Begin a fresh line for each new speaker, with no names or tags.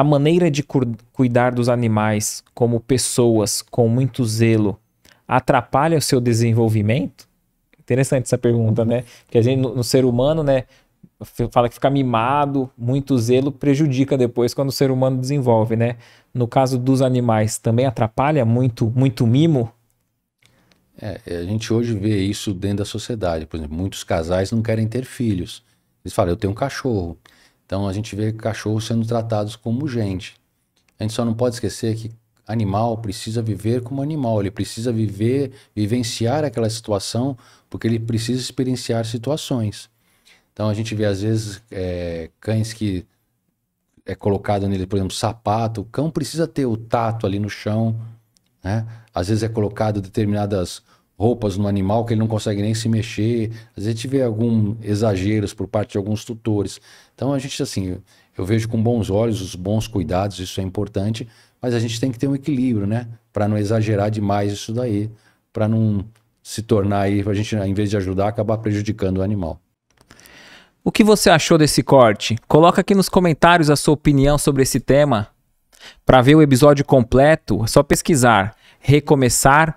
a maneira de cuidar dos animais como pessoas com muito zelo atrapalha o seu desenvolvimento? Interessante essa pergunta, né? Porque a gente, no, no ser humano, né, fala que ficar mimado, muito zelo prejudica depois quando o ser humano desenvolve, né? No caso dos animais, também atrapalha muito, muito mimo?
É, é, a gente hoje vê isso dentro da sociedade. Por exemplo, muitos casais não querem ter filhos. Eles falam, eu tenho um cachorro. Então a gente vê cachorros sendo tratados como gente. A gente só não pode esquecer que animal precisa viver como animal, ele precisa viver, vivenciar aquela situação, porque ele precisa experienciar situações. Então a gente vê às vezes é, cães que é colocado nele, por exemplo, sapato. O cão precisa ter o tato ali no chão, né? Às vezes é colocado determinadas roupas no animal que ele não consegue nem se mexer. Às vezes tiver alguns exageros por parte de alguns tutores. Então a gente, assim, eu vejo com bons olhos os bons cuidados, isso é importante, mas a gente tem que ter um equilíbrio, né? Para não exagerar demais isso daí, para não se tornar aí, a gente, em vez de ajudar, acabar prejudicando o animal.
O que você achou desse corte? Coloca aqui nos comentários a sua opinião sobre esse tema. Para ver o episódio completo, é só pesquisar Recomeçar